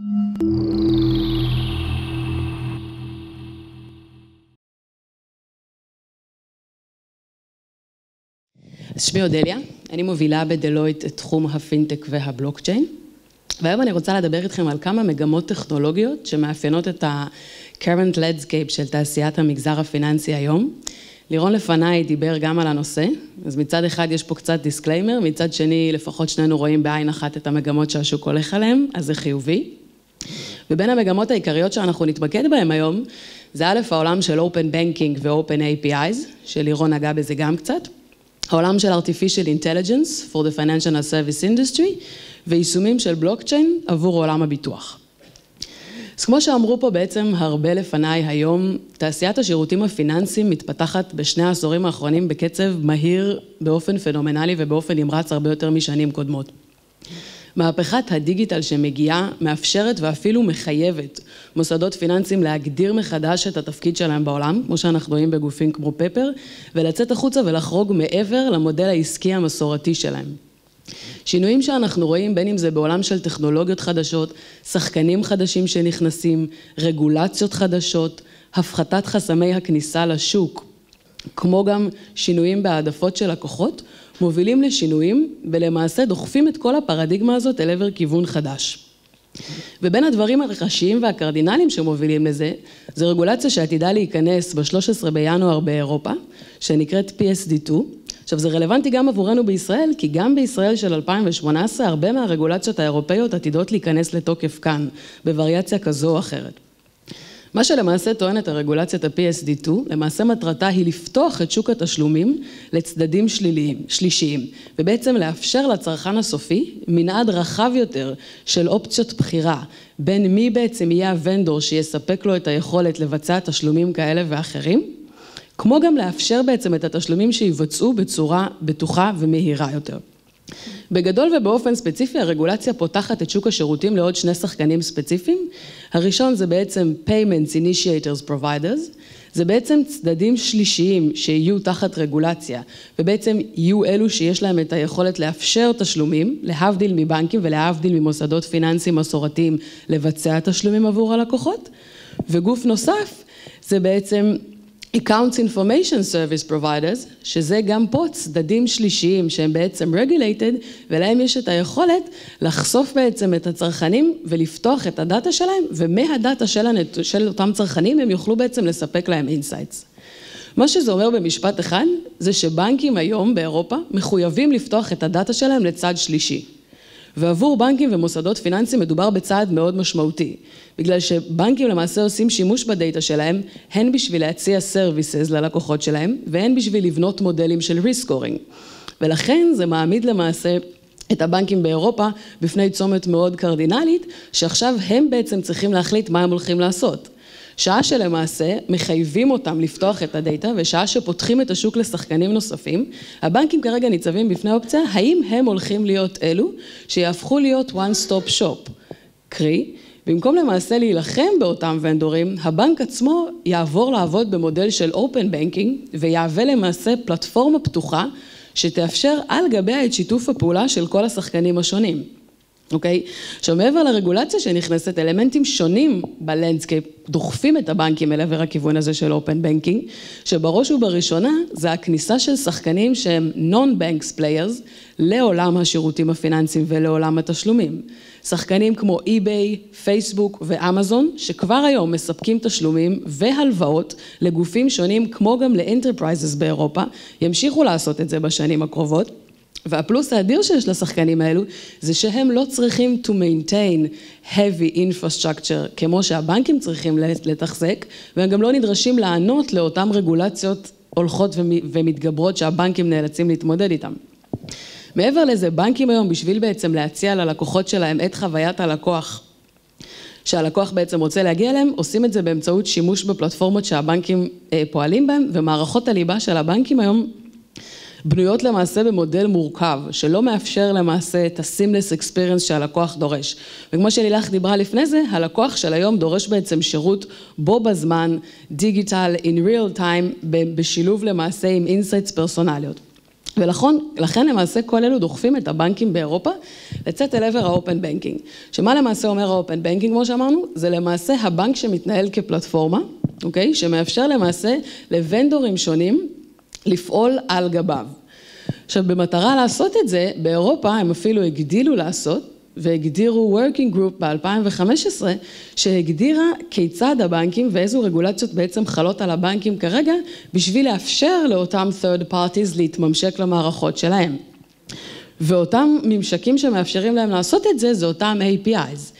אז שמי אודליה, אני מובילה בדלויט את תחום הפינטק והבלוקצ'יין, והיום אני רוצה לדבר איתכם על כמה מגמות טכנולוגיות שמאפיינות את ה-current landscape של תעשיית המגזר הפיננסי היום. לירון לפניי דיבר גם על הנושא, אז מצד אחד יש פה קצת דיסקליימר, מצד שני לפחות שנינו רואים בעין אחת את המגמות שהשוק הולך עליהן, אז זה חיובי. ובין המגמות העיקריות שאנחנו נתמקד בהן היום, זה א', העולם של Open Banking ו-Open APIs, שלירון נגע בזה גם קצת, העולם של Artificial Intelligence for the Financial Service Industry, ויישומים של בלוקצ'יין עבור עולם הביטוח. אז כמו שאמרו פה בעצם הרבה לפניי היום, תעשיית השירותים הפיננסיים מתפתחת בשני העשורים האחרונים בקצב מהיר באופן פנומנלי ובאופן נמרץ הרבה יותר משנים קודמות. מהפכת הדיגיטל שמגיעה מאפשרת ואפילו מחייבת מוסדות פיננסיים להגדיר מחדש את התפקיד שלהם בעולם, כמו שאנחנו רואים בגופים כמו פפר, ולצאת החוצה ולחרוג מעבר למודל העסקי המסורתי שלהם. שינויים שאנחנו רואים, בין אם זה בעולם של טכנולוגיות חדשות, שחקנים חדשים שנכנסים, רגולציות חדשות, הפחתת חסמי הכניסה לשוק, כמו גם שינויים בהעדפות של לקוחות, מובילים לשינויים ולמעשה דוחפים את כל הפרדיגמה הזאת אל עבר כיוון חדש. ובין הדברים הראשיים והקרדינליים שמובילים לזה, זו רגולציה שעתידה להיכנס ב-13 בינואר באירופה, שנקראת PSD2. עכשיו זה רלוונטי גם עבורנו בישראל, כי גם בישראל של 2018 הרבה מהרגולציות האירופאיות עתידות להיכנס לתוקף כאן, בווריאציה כזו או אחרת. מה שלמעשה טוענת הרגולציית ה-PSD2, למעשה מטרתה היא לפתוח את שוק התשלומים לצדדים שליליים, שלישיים, ובעצם לאפשר לצרכן הסופי מנעד רחב יותר של אופציות בחירה, בין מי בעצם יהיה הוונדור שיספק לו את היכולת לבצע תשלומים כאלה ואחרים, כמו גם לאפשר בעצם את התשלומים שיבצעו בצורה בטוחה ומהירה יותר. בגדול ובאופן ספציפי הרגולציה פותחת את שוק השירותים לעוד שני שחקנים ספציפיים. הראשון זה בעצם Payments Initiators Providers, זה בעצם צדדים שלישיים שיהיו תחת רגולציה, ובעצם יהיו אלו שיש להם את היכולת לאפשר תשלומים, להבדיל מבנקים ולהבדיל ממוסדות פיננסיים מסורתיים לבצע תשלומים עבור הלקוחות, וגוף נוסף זה בעצם Accounts Information Service Providers, שזה גם פה צדדים שלישיים שהם בעצם regulated, ולהם יש את היכולת לחשוף בעצם את הצרכנים ולפתוח את הדאטה שלהם, ומהדאטה של, הנת... של אותם צרכנים הם יוכלו בעצם לספק להם אינסייטס. מה שזה אומר במשפט אחד, זה שבנקים היום באירופה מחויבים לפתוח את הדאטה שלהם לצד שלישי. ועבור בנקים ומוסדות פיננסיים מדובר בצעד מאוד משמעותי, בגלל שבנקים למעשה עושים שימוש בדאטה שלהם הן בשביל להציע סרוויסס ללקוחות שלהם והן בשביל לבנות מודלים של ריסקורינג. ולכן זה מעמיד למעשה את הבנקים באירופה בפני צומת מאוד קרדינלית, שעכשיו הם בעצם צריכים להחליט מה הם הולכים לעשות. שעה שלמעשה מחייבים אותם לפתוח את הדאטה, ושעה שפותחים את השוק לשחקנים נוספים, הבנקים כרגע ניצבים בפני אופציה, האם הם הולכים להיות אלו שיהפכו להיות one-stop shop. קרי, במקום למעשה להילחם באותם ונדורים, הבנק עצמו יעבור לעבוד במודל של open banking ויהווה למעשה פלטפורמה פתוחה שתאפשר על גביה את שיתוף הפעולה של כל השחקנים השונים. אוקיי? עכשיו מעבר לרגולציה שנכנסת, אלמנטים שונים בלנדסקייפ דוחפים את הבנקים אל עבר הכיוון הזה של אופן בנקינג, שבראש ובראשונה זה הכניסה של שחקנים שהם נון-בנקס פליירס לעולם השירותים הפיננסיים ולעולם התשלומים. שחקנים כמו אי-ביי, פייסבוק ואמזון, שכבר היום מספקים תשלומים והלוואות לגופים שונים, כמו גם לאנטרפרייזס באירופה, ימשיכו לעשות את זה בשנים הקרובות. והפלוס האדיר שיש לשחקנים האלו, זה שהם לא צריכים to maintain heavy infrastructure, כמו שהבנקים צריכים לתחזק, והם גם לא נדרשים לענות לאותן רגולציות הולכות ומתגברות שהבנקים נאלצים להתמודד איתן. מעבר לזה, בנקים היום, בשביל בעצם להציע ללקוחות שלהם את חוויית הלקוח שהלקוח בעצם רוצה להגיע אליהם, עושים את זה באמצעות שימוש בפלטפורמות שהבנקים אה, פועלים בהם, ומערכות הליבה של הבנקים היום בנויות למעשה במודל מורכב, שלא מאפשר למעשה את ה-seamless experience שהלקוח דורש. וכמו שלילך דיברה לפני זה, הלקוח של היום דורש בעצם שירות בו בזמן, דיגיטל, in real time, בשילוב למעשה עם insights פרסונליות. ולכן לכן למעשה כל אלו דוחפים את הבנקים באירופה לצאת אל עבר האופן בנקינג. שמה למעשה אומר האופן בנקינג, כמו שאמרנו? זה למעשה הבנק שמתנהל כפלטפורמה, אוקיי? שמאפשר למעשה לוונדורים שונים לפעול על גביו. עכשיו, במטרה לעשות את זה, באירופה הם אפילו הגדילו לעשות, והגדירו Working Group ב-2015, שהגדירה כיצד הבנקים ואיזו רגולציות בעצם חלות על הבנקים כרגע, בשביל לאפשר לאותם third parties להתממשק למערכות שלהם. ואותם ממשקים שמאפשרים להם לעשות את זה, זה אותם APIs.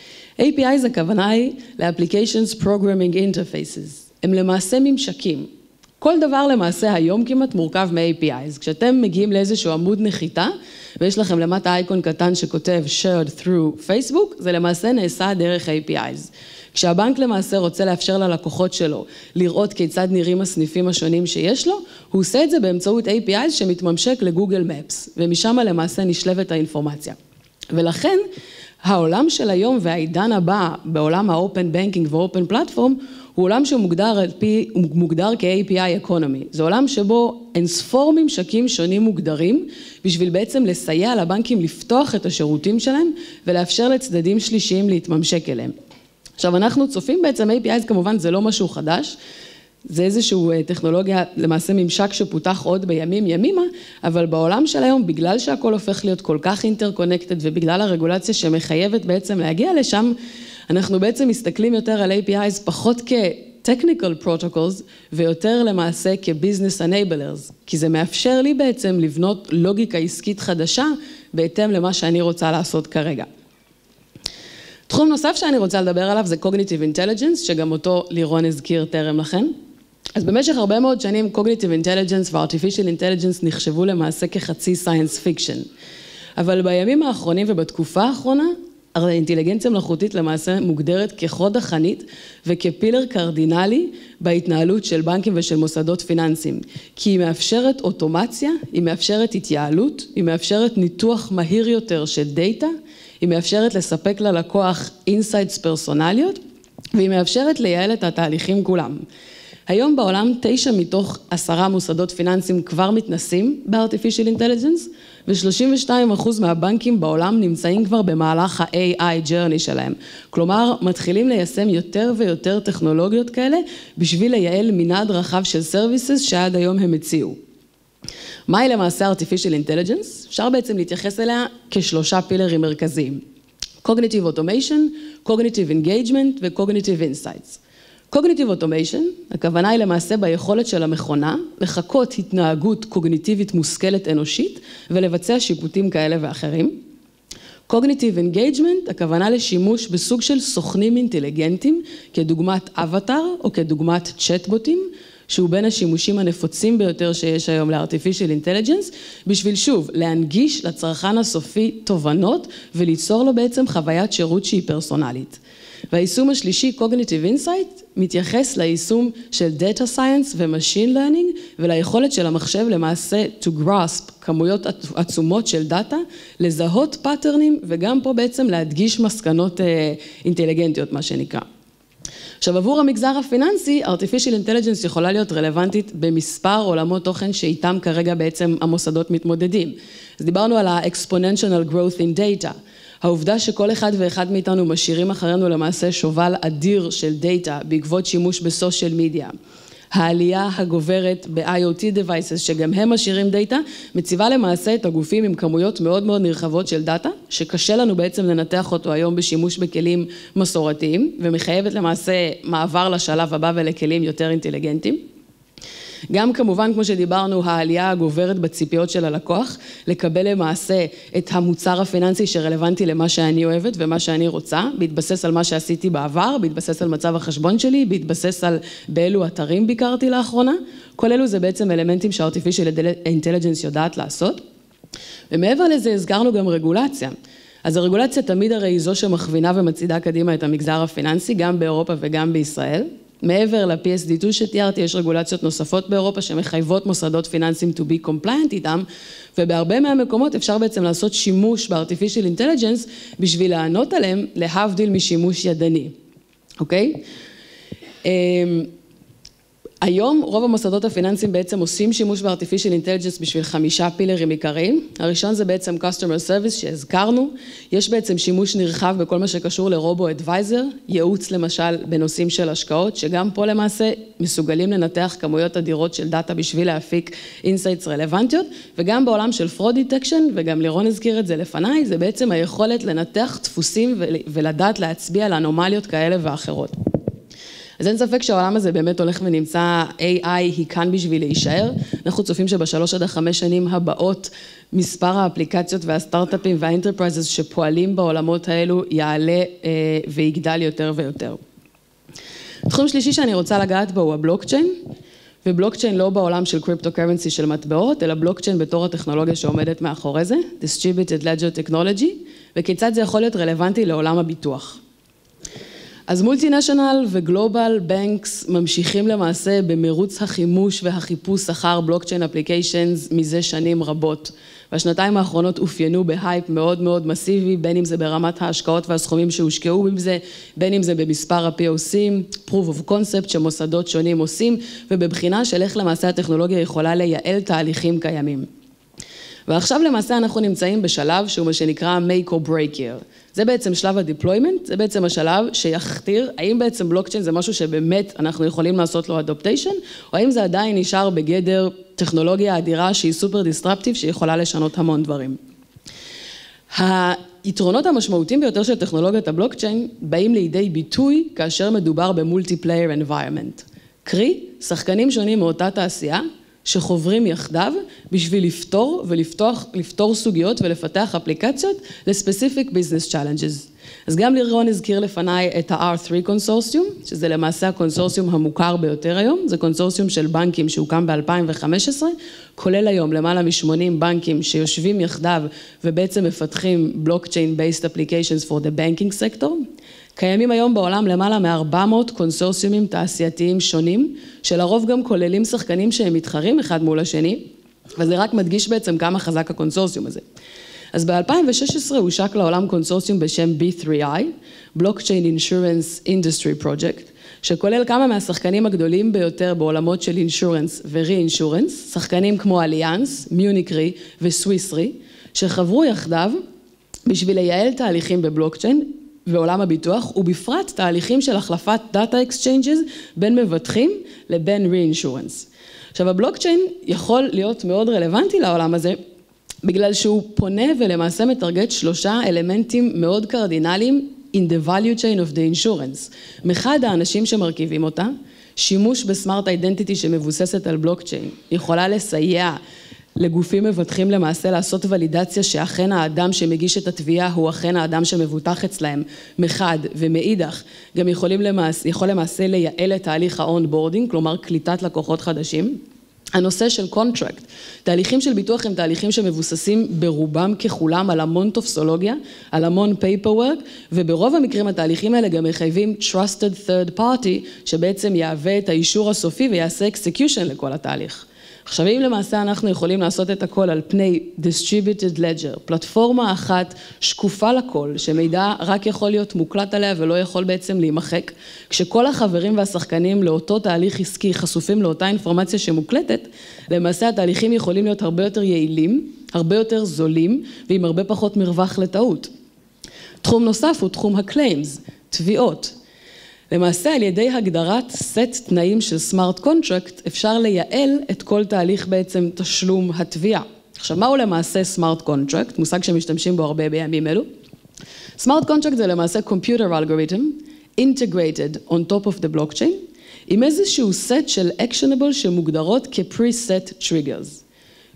APIs הכוונה היא ל-Applications Programming Interfaces. הם למעשה ממשקים. כל דבר למעשה היום כמעט מורכב מ apis כשאתם מגיעים לאיזשהו עמוד נחיתה ויש לכם למטה אייקון קטן שכותב shared through Facebook, זה למעשה נעשה דרך APIs. כשהבנק למעשה רוצה לאפשר ללקוחות שלו לראות כיצד נראים הסניפים השונים שיש לו, הוא עושה את זה באמצעות APIs שמתממשק לגוגל מפס, ומשם למעשה נשלבת האינפורמציה. ולכן העולם של היום והעידן הבא בעולם ה-open banking ו-open platform הוא עולם שמוגדר על פי, מוגדר כ-API אקונומי. זה עולם שבו אין ספור ממשקים שונים מוגדרים, בשביל בעצם לסייע לבנקים לפתוח את השירותים שלהם ולאפשר לצדדים שלישיים להתממשק אליהם. עכשיו אנחנו צופים בעצם, API כמובן זה לא משהו חדש, זה איזשהו אה, טכנולוגיה, למעשה ממשק שפותח עוד בימים ימימה, אבל בעולם של היום, בגלל שהכל הופך להיות כל כך אינטרקונקטד ובגלל הרגולציה שמחייבת בעצם להגיע לשם, אנחנו בעצם מסתכלים יותר על APIs פחות כ... technical protocols ויותר למעשה כ-business enablers, כי זה מאפשר לי בעצם לבנות לוגיקה עסקית חדשה בהתאם למה שאני רוצה לעשות כרגע. תחום נוסף שאני רוצה לדבר עליו זה Cognitive Intelligence, שגם אותו לירון הזכיר טרם לכן. אז במשך הרבה מאוד שנים Cognitive Intelligence ו-Artificial Intelligence נחשבו למעשה כחצי Science Fiction. אבל בימים האחרונים ובתקופה האחרונה הרי אינטליגנציה מלאכותית למעשה מוגדרת כחוד החנית וכפילר קרדינלי בהתנהלות של בנקים ושל מוסדות פיננסיים. כי היא מאפשרת אוטומציה, היא מאפשרת התייעלות, היא מאפשרת ניתוח מהיר יותר של דאטה, היא מאפשרת לספק ללקוח אינסיידס פרסונליות, והיא מאפשרת לייעל את התהליכים כולם. היום בעולם תשע מתוך עשרה מוסדות פיננסיים כבר מתנסים ב-artificial intelligence, ו-32% מהבנקים בעולם נמצאים כבר במהלך ה-AI journey שלהם. כלומר, מתחילים ליישם יותר ויותר טכנולוגיות כאלה בשביל לייעל מנעד רחב של סרוויסס שעד היום הם הציעו. מהי למעשה artificial intelligence? אפשר בעצם להתייחס אליה כשלושה פילרים מרכזיים. Cognitive Automation, Cognitive Engagement ו-Cognitive Insights. Cognitive Automation, הכוונה היא למעשה ביכולת של המכונה לחקות התנהגות קוגניטיבית מושכלת אנושית ולבצע שיפוטים כאלה ואחרים. Cognitive Engagement, הכוונה לשימוש בסוג של סוכנים אינטליגנטים כדוגמת אבטאר או כדוגמת צ'טבוטים, שהוא בין השימושים הנפוצים ביותר שיש היום ל-artificial intelligence, בשביל שוב, להנגיש לצרכן הסופי תובנות וליצור לו בעצם חוויית שירות שהיא פרסונלית. והיישום השלישי, Cognitive Insight, מתייחס ליישום של Data Science ו-Machine Learning וליכולת של המחשב למעשה to grasp כמויות עצומות של דאטה, לזהות פאטרנים וגם פה בעצם להדגיש מסקנות אה, אינטליגנטיות, מה שנקרא. עכשיו עבור המגזר הפיננסי, artificial intelligence יכולה להיות רלוונטית במספר עולמות תוכן שאיתם כרגע בעצם המוסדות מתמודדים. אז דיברנו על ה-exponential growth in data. העובדה שכל אחד ואחד מאיתנו משאירים אחרינו למעשה שובל אדיר של דאטה בעקבות שימוש בסושיאל מדיה. העלייה הגוברת ב-IoT Devices, שגם הם משאירים דאטה, מציבה למעשה את הגופים עם כמויות מאוד מאוד נרחבות של דאטה, שקשה לנו בעצם לנתח אותו היום בשימוש בכלים מסורתיים, ומחייבת למעשה מעבר לשלב הבא ולכלים יותר אינטליגנטיים. גם כמובן, כמו שדיברנו, העלייה הגוברת בציפיות של הלקוח, לקבל למעשה את המוצר הפיננסי שרלוונטי למה שאני אוהבת ומה שאני רוצה, בהתבסס על מה שעשיתי בעבר, בהתבסס על מצב החשבון שלי, בהתבסס על באילו אתרים ביקרתי לאחרונה, כל אלו זה בעצם אלמנטים שהארטיפישל אינטליג'נס יודעת לעשות. ומעבר לזה הזכרנו גם רגולציה. אז הרגולציה תמיד הרי היא זו שמכווינה ומצעידה קדימה את המגזר הפיננסי, גם באירופה וגם בישראל. מעבר ל-PSD2 שתיארתי, יש רגולציות נוספות באירופה שמחייבות מוסדות פיננסיים to be compliant איתם, ובהרבה מהמקומות אפשר בעצם לעשות שימוש ב-artificial intelligence בשביל לענות עליהם, להבדיל משימוש ידני, אוקיי? Okay? אמ, היום רוב המוסדות הפיננסיים בעצם עושים שימוש בארטיפישל אינטליג'נס בשביל חמישה פילרים עיקריים. הראשון זה בעצם customer service שהזכרנו, יש בעצם שימוש נרחב בכל מה שקשור לרובו אדוויזר, ייעוץ למשל בנושאים של השקעות, שגם פה למעשה מסוגלים לנתח כמויות אדירות של דאטה בשביל להפיק אינסייטס רלוונטיות, וגם בעולם של fraud detection, וגם לירון הזכיר את זה לפניי, זה בעצם היכולת לנתח דפוסים ולדעת להצביע על אנומליות כאלה ואחרות. אז אין ספק שהעולם הזה באמת הולך ונמצא, AI היא כאן בשביל להישאר. אנחנו צופים שבשלוש עד החמש שנים הבאות מספר האפליקציות והסטארט-אפים והאינטרפרייזס שפועלים בעולמות האלו יעלה אה, ויגדל יותר ויותר. תחום שלישי שאני רוצה לגעת בו הוא הבלוקצ'יין. ובלוקצ'יין לא בעולם של קריפטו קרנסי של מטבעות, אלא בלוקצ'יין בתור הטכנולוגיה שעומדת מאחורי זה, Distributed Ledger Technology, וכיצד זה יכול להיות רלוונטי לעולם הביטוח. אז מולטינשנל וגלובל בנקס ממשיכים למעשה במרוץ החימוש והחיפוש אחר בלוקצ'יין אפליקיישנס מזה שנים רבות. והשנתיים האחרונות אופיינו בהייפ מאוד מאוד מסיבי, בין אם זה ברמת ההשקעות והסכומים שהושקעו בזה, בין אם זה במספר ה-POCים, proof of concept שמוסדות שונים עושים, ובבחינה של איך למעשה הטכנולוגיה יכולה לייעל תהליכים קיימים. ועכשיו למעשה אנחנו נמצאים בשלב שהוא מה שנקרא make or break here. זה בעצם שלב ה-deployment, זה בעצם השלב שיכתיר האם בעצם בלוקצ'יין זה משהו שבאמת אנחנו יכולים לעשות לו אדופטיישן, או האם זה עדיין נשאר בגדר טכנולוגיה אדירה שהיא סופר דיסטרפטיב, שיכולה לשנות המון דברים. היתרונות המשמעותיים ביותר של טכנולוגיית הבלוקצ'יין באים לידי ביטוי כאשר מדובר במולטיפלייר אנביירמנט. קרי, שחקנים שונים מאותה תעשייה שחוברים יחדיו בשביל לפתור ולפתוח, לפתור סוגיות ולפתח אפליקציות לספציפיק ביזנס צ'אלנג'ס. אז גם לירון הזכיר לפניי את ה-R3 קונסורסיום, שזה למעשה הקונסורסיום המוכר ביותר היום, זה קונסורסיום של בנקים שהוקם ב-2015, כולל היום למעלה מ-80 בנקים שיושבים יחדיו ובעצם מפתחים בלוקצ'יין-based applications for the banking sector. קיימים היום בעולם למעלה מ-400 קונסורסיומים תעשייתיים שונים, שלרוב גם כוללים שחקנים שהם מתחרים אחד מול השני, וזה רק מדגיש בעצם כמה חזק הקונסורסיום הזה. אז ב-2016 הושק לעולם קונסורסיום בשם B3I, Blockchain Insurance Industry Project, שכולל כמה מהשחקנים הגדולים ביותר בעולמות של אינשורנס ורי-אינשורנס, שחקנים כמו אליאנס, מיוניקרי וסוויסרי, שחברו יחדיו בשביל לייעל תהליכים בבלוקצ'יין ועולם הביטוח, ובפרט תהליכים של החלפת דאטה אקסצ'יינג'ז בין מבטחים לבין re עכשיו הבלוקצ'יין יכול להיות מאוד רלוונטי לעולם הזה, בגלל שהוא פונה ולמעשה מטרגט שלושה אלמנטים מאוד קרדינליים in the value chain of the insurance. מחד האנשים שמרכיבים אותה, שימוש בסמארט אידנטיטי שמבוססת על בלוקצ'יין יכולה לסייע לגופים מבטחים למעשה לעשות ולידציה שאכן האדם שמגיש את התביעה הוא אכן האדם שמבוטח אצלהם מחד ומאידך גם יכולים למעשה, יכול למעשה לייעל את תהליך האונבורדינג כלומר קליטת לקוחות חדשים הנושא של קונטרקט, תהליכים של ביטוח הם תהליכים שמבוססים ברובם ככולם על המון טופסולוגיה, על המון פייפרוורק, וברוב המקרים התהליכים האלה גם מחייבים Trusted Third Party, שבעצם יהווה את האישור הסופי ויעשה execution לכל התהליך. עכשיו אם למעשה אנחנו יכולים לעשות את הכל על פני distributed ledger, פלטפורמה אחת שקופה לכל, שמידע רק יכול להיות מוקלט עליה ולא יכול בעצם להימחק, כשכל החברים והשחקנים לאותו תהליך עסקי חשופים לאותה אינפורמציה שמוקלטת, למעשה התהליכים יכולים להיות הרבה יותר יעילים, הרבה יותר זולים ועם הרבה פחות מרווח לטעות. תחום נוסף הוא תחום ה-Claims, תביעות, למעשה על ידי הגדרת סט תנאים של סמארט קונטרקט אפשר לייעל את כל תהליך בעצם תשלום התביעה. עכשיו מהו למעשה סמארט קונטרקט, מושג שמשתמשים בו הרבה בימים אלו? סמארט קונטרקט זה למעשה Computer Algorithm Integrated on top of the blockchain עם איזשהו סט של אקשנבל שמוגדרות כ-preset triggers.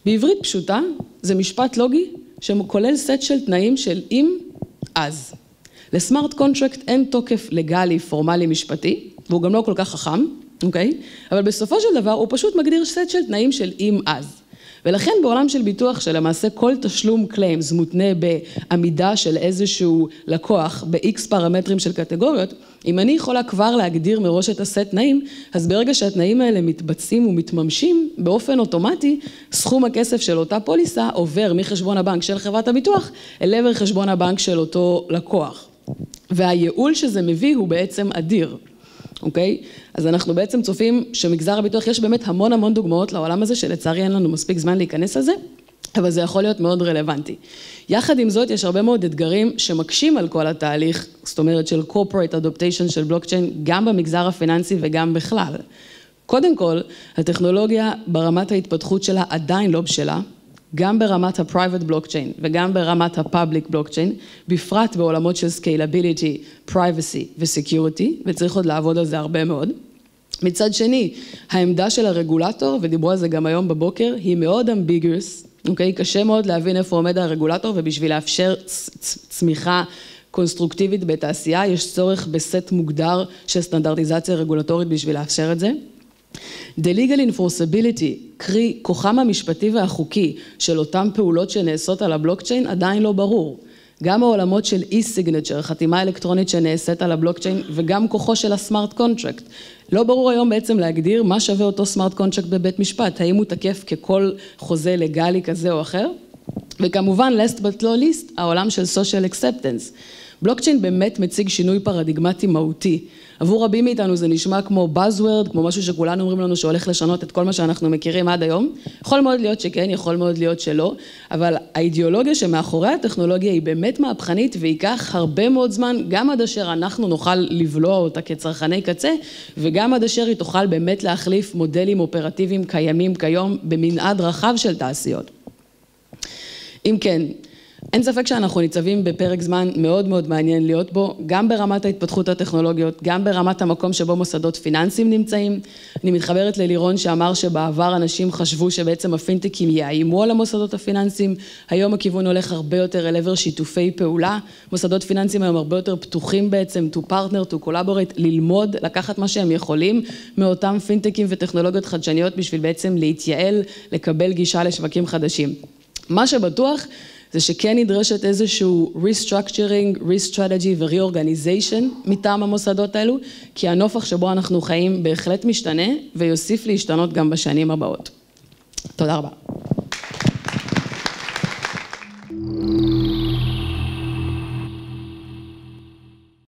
בעברית פשוטה זה משפט לוגי שכולל סט של תנאים של אם, אז. לסמארט קונטרקט אין תוקף לגאלי, פורמלי, משפטי, והוא גם לא כל כך חכם, אוקיי? אבל בסופו של דבר הוא פשוט מגדיר סט של תנאים של אם אז. ולכן בעולם של ביטוח שלמעשה כל תשלום קליימס מותנה בעמידה של איזשהו לקוח ב-X פרמטרים של קטגוריות, אם אני יכולה כבר להגדיר מראש את הסט תנאים, אז ברגע שהתנאים האלה מתבצעים ומתממשים, באופן אוטומטי סכום הכסף של אותה פוליסה עובר מחשבון הבנק של חברת הביטוח אל עבר חשבון הבנק של אותו לקוח. והייעול שזה מביא הוא בעצם אדיר, אוקיי? אז אנחנו בעצם צופים שמגזר הביטוח, יש באמת המון המון דוגמאות לעולם הזה, שלצערי אין לנו מספיק זמן להיכנס לזה, אבל זה יכול להיות מאוד רלוונטי. יחד עם זאת, יש הרבה מאוד אתגרים שמקשים על כל התהליך, זאת אומרת של corporate adoption של בלוקצ'יין, גם במגזר הפיננסי וגם בכלל. קודם כל, הטכנולוגיה ברמת ההתפתחות שלה עדיין לא בשלה, גם ברמת ה privat Blockchain וגם ברמת ה-Public Blockchain, בפרט בעולמות של Scalability, Privacy ו-Security, וצריך עוד לעבוד על זה הרבה מאוד. מצד שני, העמדה של הרגולטור, ודיברו על זה גם היום בבוקר, היא מאוד אמביגוס, אוקיי? Okay? קשה מאוד להבין איפה עומד הרגולטור, ובשביל לאפשר צמיחה קונסטרוקטיבית בתעשייה, יש צורך בסט מוגדר של סטנדרטיזציה רגולטורית בשביל לאפשר את זה. The legal enforceability, קרי כוחם המשפטי והחוקי של אותן פעולות שנעשות על הבלוקצ'יין עדיין לא ברור. גם העולמות של e-signature, חתימה אלקטרונית שנעשית על הבלוקצ'יין וגם כוחו של הסמארט קונטרקט. לא ברור היום בעצם להגדיר מה שווה אותו סמארט קונטרקט בבית משפט, האם הוא תקף ככל חוזה לגאלי כזה או אחר? וכמובן, last but not least, העולם של social acceptance. בלוקצ'יין באמת מציג שינוי פרדיגמטי מהותי. עבור רבים מאיתנו זה נשמע כמו Buzzword, כמו משהו שכולנו אומרים לנו שהולך לשנות את כל מה שאנחנו מכירים עד היום. יכול מאוד להיות שכן, יכול מאוד להיות שלא, אבל האידיאולוגיה שמאחורי הטכנולוגיה היא באמת מהפכנית וייקח הרבה מאוד זמן, גם עד אשר אנחנו נוכל לבלוע אותה כצרכני קצה, וגם עד אשר היא תוכל באמת להחליף מודלים אופרטיביים קיימים כיום במנעד רחב של תעשיות. אם כן, אין ספק שאנחנו ניצבים בפרק זמן מאוד מאוד מעניין להיות בו, גם ברמת ההתפתחות הטכנולוגיות, גם ברמת המקום שבו מוסדות פיננסיים נמצאים. אני מתחברת ללירון שאמר שבעבר אנשים חשבו שבעצם הפינטקים יאיימו על המוסדות הפיננסיים, היום הכיוון הולך הרבה יותר אל עבר שיתופי פעולה. מוסדות פיננסיים היום הרבה יותר פתוחים בעצם to partner, to collaborate, ללמוד, לקחת מה שהם יכולים מאותם פינטקים וטכנולוגיות חדשניות בשביל בעצם להתייעל, לקבל גישה לשווקים חדשים. מה שבטוח זה שכן נדרשת איזשהו restructuring, re-strategy ו-reorganization מטעם המוסדות האלו, כי הנופח שבו אנחנו חיים בהחלט משתנה ויוסיף להשתנות גם בשנים הבאות. תודה רבה. thank you